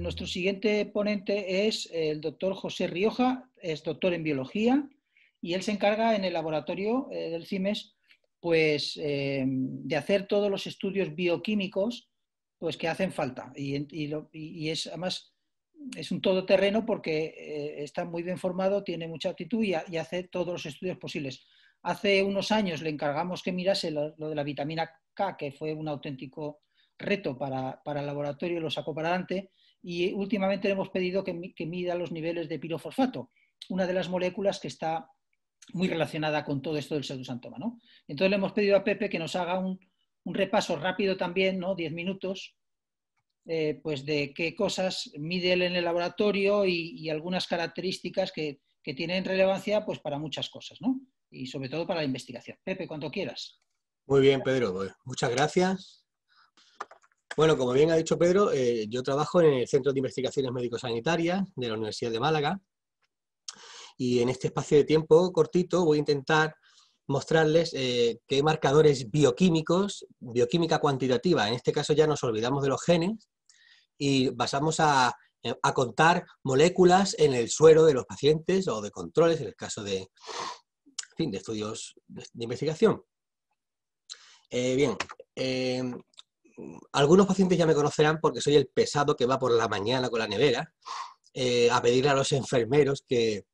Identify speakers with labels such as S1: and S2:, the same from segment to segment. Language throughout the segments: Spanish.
S1: nuestro siguiente ponente es el doctor José Rioja, es doctor en biología y él se encarga en el laboratorio eh, del CIMES pues, eh, de hacer todos los estudios bioquímicos pues, que hacen falta. Y, es además es un todoterreno porque eh, está muy bien formado, tiene mucha actitud y, hace todos los estudios posibles. Hace unos años le encargamos que mirase lo, de la vitamina K, que fue un auténtico reto para, el laboratorio, y lo sacó para adelante y últimamente le hemos pedido que, mida los niveles de pirofosfato, una de las moléculas que está muy relacionada con todo esto del pseudosantoma. ¿no? Entonces le hemos pedido a Pepe que nos haga un, repaso rápido también, ¿no? 10 minutos, eh, pues de qué cosas mide él en el laboratorio y, algunas características que, tienen relevancia pues para muchas cosas, Y sobre todo para la investigación. Pepe, cuando quieras.
S2: Muy bien, Pedro. Pues, muchas gracias. Bueno, como bien ha dicho Pedro, eh, yo trabajo en el Centro de Investigaciones Médico-Sanitarias de la Universidad de Málaga y en este espacio de tiempo cortito voy a intentar mostrarles que eh, qué marcadores bioquímicos, bioquímica cuantitativa, en este caso ya nos olvidamos de los genes y pasamos a, eh, contar moléculas en el suero de los pacientes o de controles, en el caso de, fin, de estudios de investigación. bien, algunos pacientes ya me conocerán porque soy el pesado que va por la mañana con la nevera eh, a pedirle a los enfermeros que,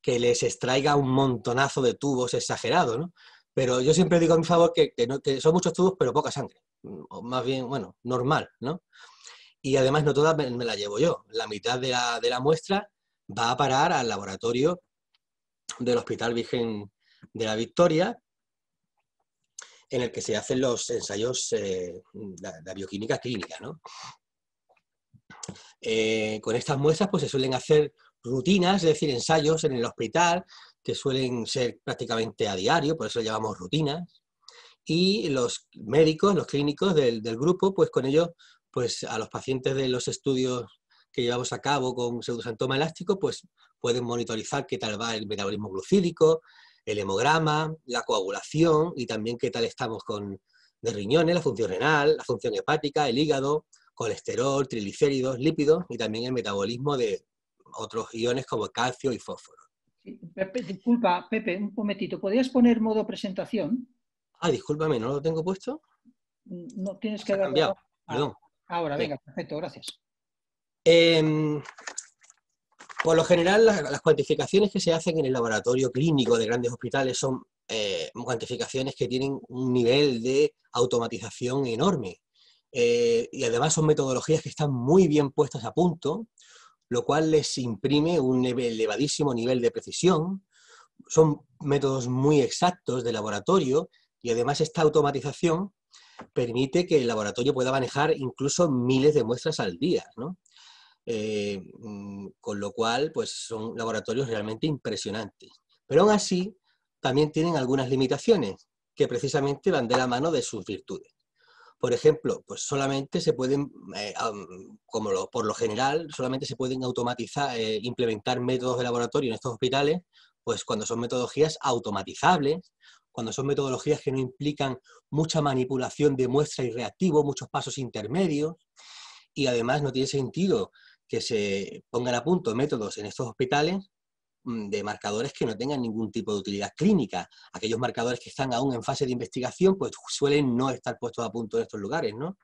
S2: que les extraiga un montonazo de tubos exagerado, Pero yo siempre digo a mi favor que, son muchos tubos, pero poca sangre. Mm, más bien, bueno, normal, ¿no? Y además no toda me, la llevo yo. La mitad de la, de la, muestra va a parar al laboratorio del Hospital Virgen de la Victoria, en el que se hacen los ensayos, de eh, la, bioquímica clínica. Eh, con estas muestras pues, se suelen hacer rutinas, es decir, ensayos en el hospital, que suelen ser prácticamente a diario, por eso llamamos rutinas. Y los médicos, los clínicos del, grupo, pues con ellos, pues a los pacientes de los estudios que llevamos a cabo con pseudosantoma elástico, pues pueden monitorizar qué tal va el metabolismo glucídico, el hemograma, la coagulación y también qué tal estamos con de riñones, la función renal, la función hepática, el hígado, colesterol, triglicéridos, lípidos y también el metabolismo de otros iones como calcio y fósforo.
S1: disculpa, Pepe, un momentito. ¿Podrías poner modo presentación?
S2: Ah, discúlpame, ¿no lo tengo puesto?
S1: Mm, no, tienes que... Cambiado. Perdón. Ahora, venga, perfecto, gracias.
S2: Eh, por lo general, las, cuantificaciones que se hacen en el laboratorio clínico de grandes hospitales son eh, cuantificaciones que tienen un nivel de automatización enorme. Eh, y además son metodologías que están muy bien puestas a punto, lo cual les imprime un elevadísimo nivel de precisión. Son métodos muy exactos de laboratorio y además esta automatización permite que el laboratorio pueda manejar incluso miles de muestras al día. ¿no? Eh, mm, con lo cual pues son laboratorios realmente impresionantes. Pero aún así también tienen algunas limitaciones que precisamente van de la mano de sus virtudes. Por ejemplo, pues solamente se pueden, eh, como por lo general, solamente se pueden automatizar, eh, implementar métodos de laboratorio en estos hospitales, pues cuando son metodologías automatizables, cuando son metodologías que no implican mucha manipulación de muestra y reactivo, muchos pasos intermedios, y además no tiene sentido que se pongan a punto métodos en estos hospitales mm, de marcadores que no tengan ningún tipo de utilidad clínica. Aquellos marcadores que están aún en fase de investigación, pues suelen no estar puestos a punto en estos lugares, ¿no?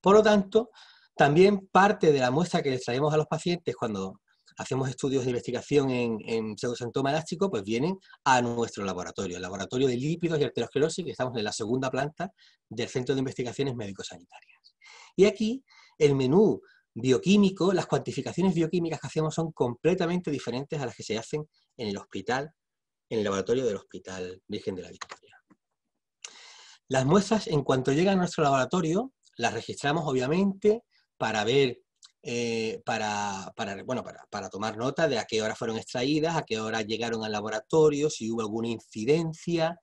S2: Por lo tanto, también parte de la muestra que les traemos a los pacientes cuando hacemos estudios de investigación en, en pseudosantoma elástico, pues vienen a nuestro laboratorio, el laboratorio de lípidos y arteriosclerosis, que estamos en la segunda planta del Centro de Investigaciones Médico-Sanitarias. Y aquí el menú bioquímico, las cuantificaciones bioquímicas que hacemos son completamente diferentes a las que se hacen en el hospital, en el laboratorio del Hospital Virgen de la Victoria. Las muestras, en cuanto llegan a nuestro laboratorio, las registramos obviamente para ver, eh, para, tomar nota de a qué hora fueron extraídas, a qué hora llegaron al laboratorio, si hubo alguna incidencia,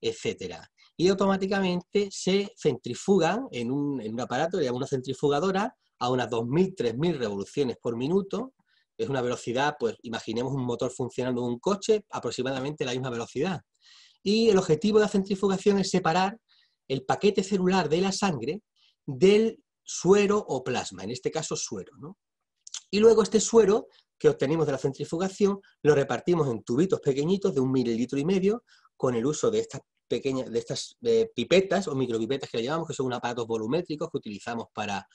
S2: etc. y automáticamente se centrifugan en un, aparato, digamos una centrifugadora, a unas 2.000, 3.000 revoluciones por minuto. Es una velocidad, pues imaginemos un motor funcionando en un coche aproximadamente la misma velocidad. Y el objetivo de la centrifugación es separar el paquete celular de la sangre del suero o plasma, en este caso suero. Y luego este suero que obtenemos de la centrifugación lo repartimos en tubitos pequeñitos de un mililitro y medio con el uso de estas pequeñas, de estas eh, pipetas o micropipetas que le llamamos, que son aparatos volumétricos que utilizamos para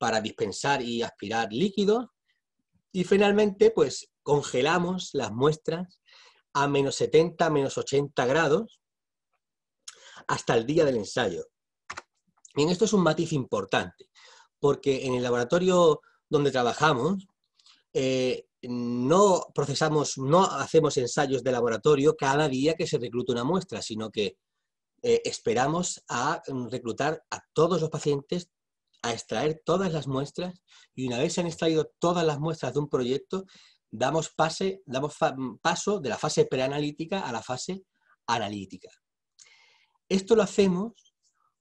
S2: para dispensar y aspirar líquidos. Y finalmente, pues congelamos las muestras a menos 70, menos 80 grados hasta el día del ensayo. Y en esto es un matiz importante, porque en el laboratorio donde trabajamos eh, no procesamos, no hacemos ensayos de laboratorio cada día que se recluta una muestra, sino que eh, esperamos a reclutar a todos los pacientes a extraer todas las muestras y una vez se han extraído todas las muestras de un proyecto, damos, damos paso de la fase preanalítica a la fase analítica. Esto lo hacemos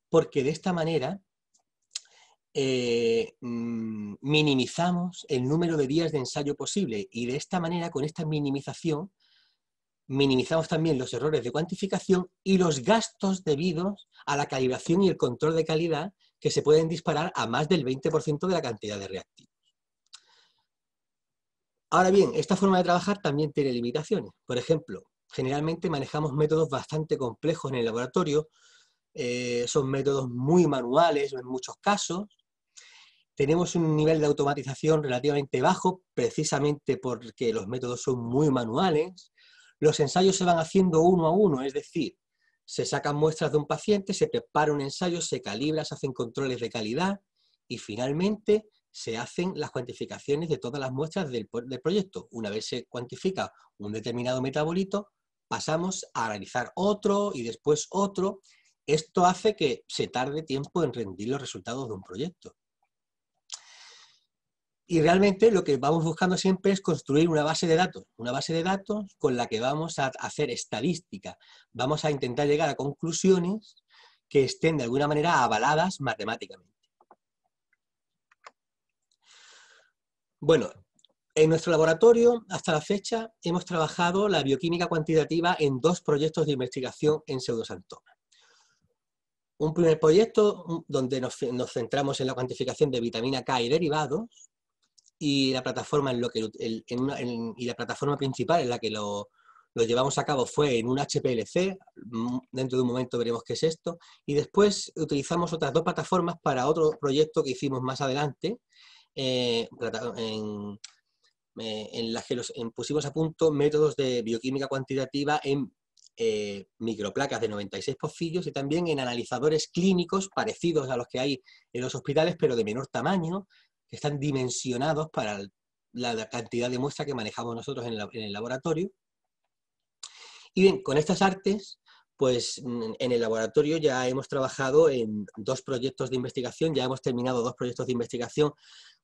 S2: porque de esta manera eh, mm, minimizamos el número de días de ensayo posible y de esta manera, con esta minimización, minimizamos también los errores de cuantificación y los gastos debidos a la calibración y el control de calidad que se pueden disparar a más del 20% de la cantidad de reactivos. Ahora bien, esta forma de trabajar también tiene limitaciones. Por ejemplo, generalmente manejamos métodos bastante complejos en el laboratorio, eh, son métodos muy manuales en muchos casos, tenemos un nivel de automatización relativamente bajo, precisamente porque los métodos son muy manuales, los ensayos se van haciendo uno a uno, es decir, se sacan muestras de un paciente, se prepara un ensayo, se calibra, se hacen controles de calidad y finalmente se hacen las cuantificaciones de todas las muestras del, proyecto. Una vez se cuantifica un determinado metabolito, pasamos a analizar otro y después otro. Esto hace que se tarde tiempo en rendir los resultados de un proyecto. Y realmente lo que vamos buscando siempre es construir una base de datos, una base de datos con la que vamos a hacer estadística. Vamos a intentar llegar a conclusiones que estén de alguna manera avaladas matemáticamente. Bueno, en nuestro laboratorio, hasta la fecha, hemos trabajado la bioquímica cuantitativa en dos proyectos de investigación en PseudoSantoma. Un primer proyecto donde nos, centramos en la cuantificación de vitamina K y derivados, y la plataforma principal en la que lo, llevamos a cabo fue en un HPLC, mm, dentro de un momento veremos qué es esto, y después utilizamos otras dos plataformas para otro proyecto que hicimos más adelante, eh, en, eh, en las que pusimos a punto métodos de bioquímica cuantitativa en eh, microplacas de 96 pocillos y también en analizadores clínicos parecidos a los que hay en los hospitales, pero de menor tamaño, que están dimensionados para la cantidad de muestra que manejamos nosotros en el laboratorio. Y bien, con estas artes, pues mm, en el laboratorio ya hemos trabajado en dos proyectos de investigación, ya hemos terminado dos proyectos de investigación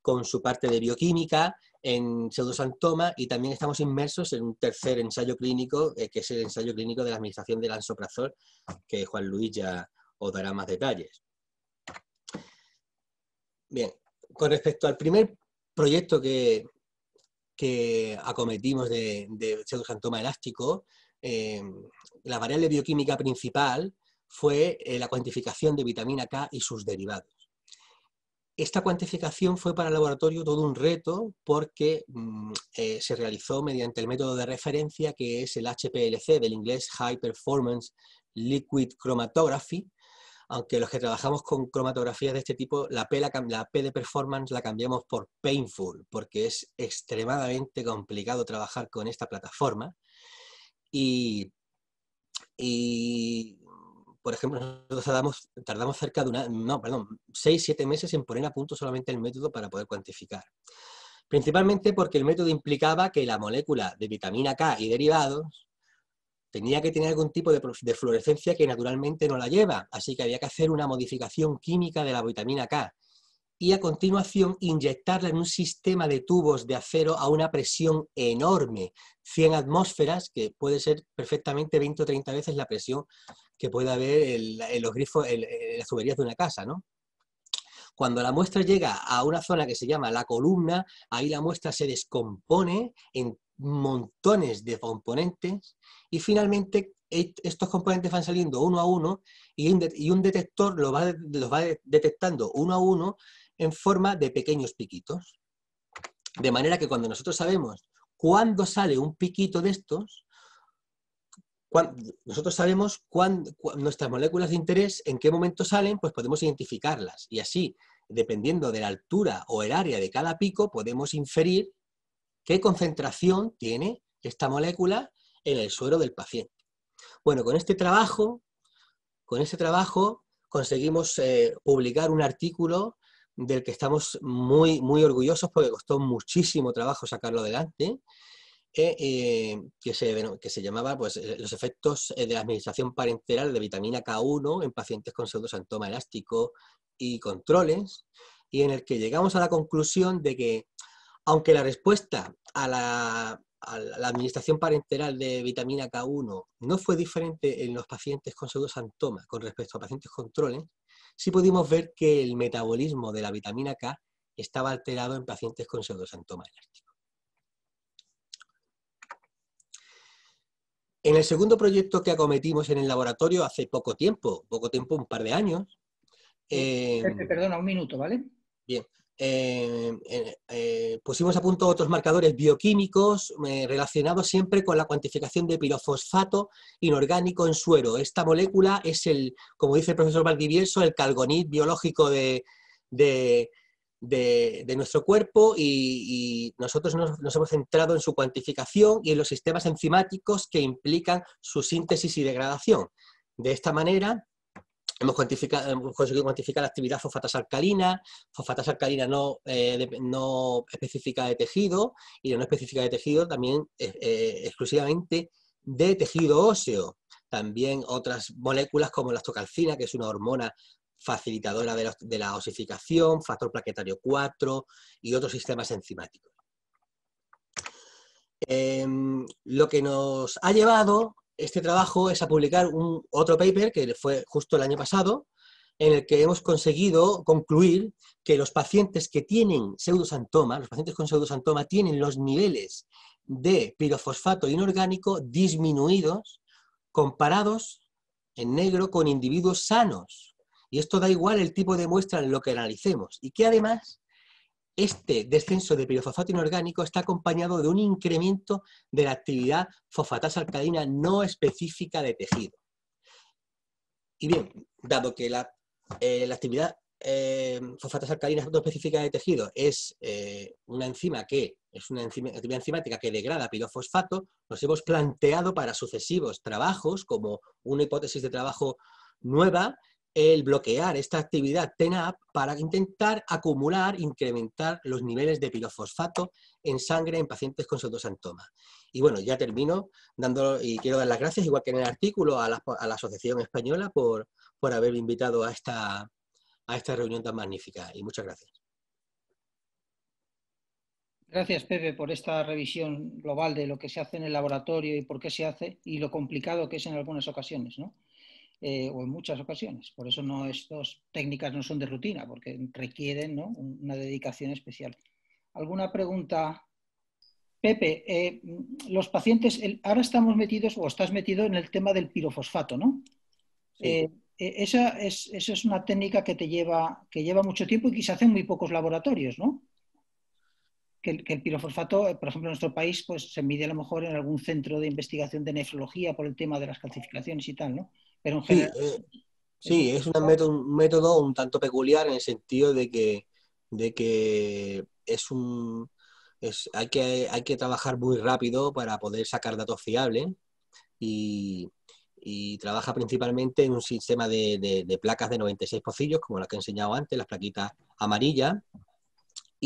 S2: con su parte de bioquímica, en pseudosantoma y también estamos inmersos en un tercer ensayo clínico, eh, que es el ensayo clínico de la administración del ansoprazol, que Juan Luis ya os dará más detalles. Bien, con respecto al primer proyecto que, que acometimos de, de elástico, eh, la variable bioquímica principal fue eh, la cuantificación de vitamina K y sus derivados. Esta cuantificación fue para el laboratorio todo un reto porque mm, eh, se realizó mediante el método de referencia que es el HPLC, del inglés High Performance Liquid Chromatography, aunque los que trabajamos con cromatografías de este tipo, la P, P de performance la cambiamos por painful, porque es extremadamente complicado trabajar con esta plataforma. Y, por ejemplo, nosotros tardamos, cerca de una, no, perdón, meses en poner a punto solamente el método para poder cuantificar. Principalmente porque el método implicaba que la molécula de vitamina K y derivados tenía que tener algún tipo de, fluorescencia que naturalmente no la lleva, así que había que hacer una modificación química de la vitamina K y a continuación inyectarla en un sistema de tubos de acero a una presión enorme, 100 atmósferas, que puede ser perfectamente 20 o 30 veces la presión que puede haber en, los grifos, en, las tuberías de una casa, ¿no? Cuando la muestra llega a una zona que se llama la columna, ahí la muestra se descompone en montones de componentes y finalmente estos componentes van saliendo uno a uno y un, detector los va, los va detectando uno a uno en forma de pequeños piquitos. De manera que cuando nosotros sabemos cuándo sale un piquito de estos, nosotros sabemos cuándo, nuestras moléculas de interés, en qué momento salen, pues podemos identificarlas. Y así, dependiendo de la altura o el área de cada pico, podemos inferir qué concentración tiene esta molécula en el suero del paciente. Bueno, con este trabajo, con este trabajo conseguimos eh, publicar un artículo del que estamos muy, muy orgullosos porque costó muchísimo trabajo sacarlo adelante, eh, eh, que, se, que se llamaba pues, Los efectos de la administración parenteral de vitamina K1 en pacientes con pseudosantoma elástico y controles, y en el que llegamos a la conclusión de que aunque la respuesta a la, administración parenteral de vitamina K1 no fue diferente en los pacientes con pseudosantoma con respecto a pacientes controles, sí pudimos ver que el metabolismo de la vitamina K estaba alterado en pacientes con pseudosantoma elástico. En el segundo proyecto que acometimos en el laboratorio hace poco tiempo, poco tiempo, un par de años. Eh,
S1: perdona, un minuto, ¿vale?
S2: Bien. Eh, eh, eh, pusimos a punto otros marcadores bioquímicos relacionados siempre con la cuantificación de pirofosfato inorgánico en suero. Esta molécula es el, como dice el profesor Valdivieso, el calgonit biológico de, nuestro cuerpo y, nosotros nos, hemos centrado en su cuantificación y en los sistemas enzimáticos que implican su síntesis y degradación. De esta manera, Hemos, conseguido cuantificar la actividad fosfatas alcalina, fosfatas alcalina no, eh, específica de tejido y no específica de tejido también eh, eh, exclusivamente de tejido óseo. También otras moléculas como la astrocalcina, que es una hormona facilitadora de la, de osificación, factor plaquetario 4 y otros sistemas enzimáticos. Em, lo que nos ha llevado este trabajo es a publicar un, otro paper que fue justo el año pasado, en el que hemos conseguido concluir que los pacientes que tienen pseudosantoma, los pacientes con pseudosantoma tienen los niveles de pirofosfato inorgánico disminuidos comparados en negro con individuos sanos. Y esto da igual el tipo de muestra en lo que analicemos. Y que además este descenso de pirofosfato inorgánico está acompañado de un incremento de la actividad fosfatasa alcalina no específica de tejido. Y bien, dado que la, eh, actividad eh, fosfatasa alcalina no específica de tejido es eh, una enzima que es una actividad enzimática que degrada pirofosfato, nos hemos planteado para sucesivos trabajos como una hipótesis de trabajo nueva el bloquear esta actividad TENAP para intentar acumular, incrementar los niveles de pirofosfato en sangre en pacientes con pseudosantoma. Y bueno, ya termino dando, y quiero dar las gracias, igual que en el artículo, a la, Asociación Española por, haberme invitado a esta, a esta reunión tan magnífica. Y muchas gracias.
S1: Gracias, Pepe, por esta revisión global de lo que se hace en el laboratorio y por qué se hace y lo complicado que es en algunas ocasiones, ¿no? Eh, o en muchas ocasiones. Por eso no estas técnicas no son de rutina, porque requieren una dedicación especial. ¿Alguna pregunta? Pepe, eh, los pacientes, ahora estamos metidos o estás metido en el tema del pirofosfato, ¿no? Eh, esa, es, una técnica que te lleva, que lleva mucho tiempo y que se hace en muy pocos laboratorios, ¿no? que el, pirofosfato, eh, por ejemplo, en nuestro país, pues se mide a lo mejor en algún centro de investigación de nefrología por el tema de las calcificaciones y tal, ¿no? Pero en general. Eh, sí, es un
S2: método, un tanto peculiar en el sentido de que, de que es un. Es, hay, que, hay que trabajar muy rápido para poder sacar datos fiables y, trabaja principalmente en un sistema de, de placas de 96 pocillos, como las que he enseñado antes, las plaquitas amarillas,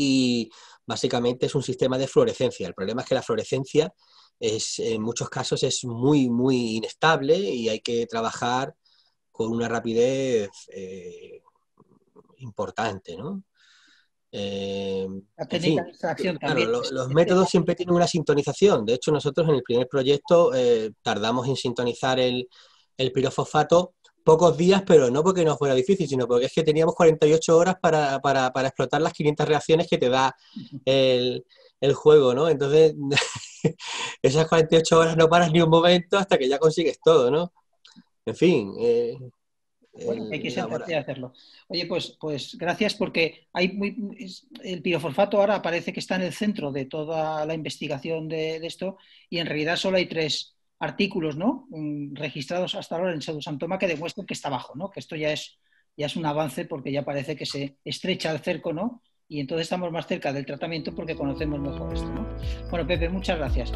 S2: y básicamente es un sistema de fluorescencia. El problema es que la fluorescencia es, en muchos casos es muy, muy inestable y hay que trabajar con una rapidez eh, importante, eh, los, métodos siempre tienen una sintonización. De hecho, nosotros en el primer proyecto eh, tardamos en sintonizar el, el pirofosfato pocos días, pero no porque no fuera difícil, sino porque es que teníamos 48 horas para, para, para explotar las 500 reacciones que te da el, juego, ¿no? Entonces, esas 48 horas no paras ni un momento hasta que ya consigues todo, ¿no? En fin. Eh, hay que
S1: hacerlo. Oye, pues, pues gracias porque hay el piroforfato ahora parece que está en el centro de toda la investigación de, de esto y en realidad solo hay tres, artículos ¿no? Mm, registrados hasta ahora en Tomás que demuestren que está bajo, ¿no? que esto ya es, ya es un avance porque ya parece que se estrecha el cerco ¿no? y entonces estamos más cerca del tratamiento porque conocemos mejor esto. Bueno, Pepe, muchas gracias.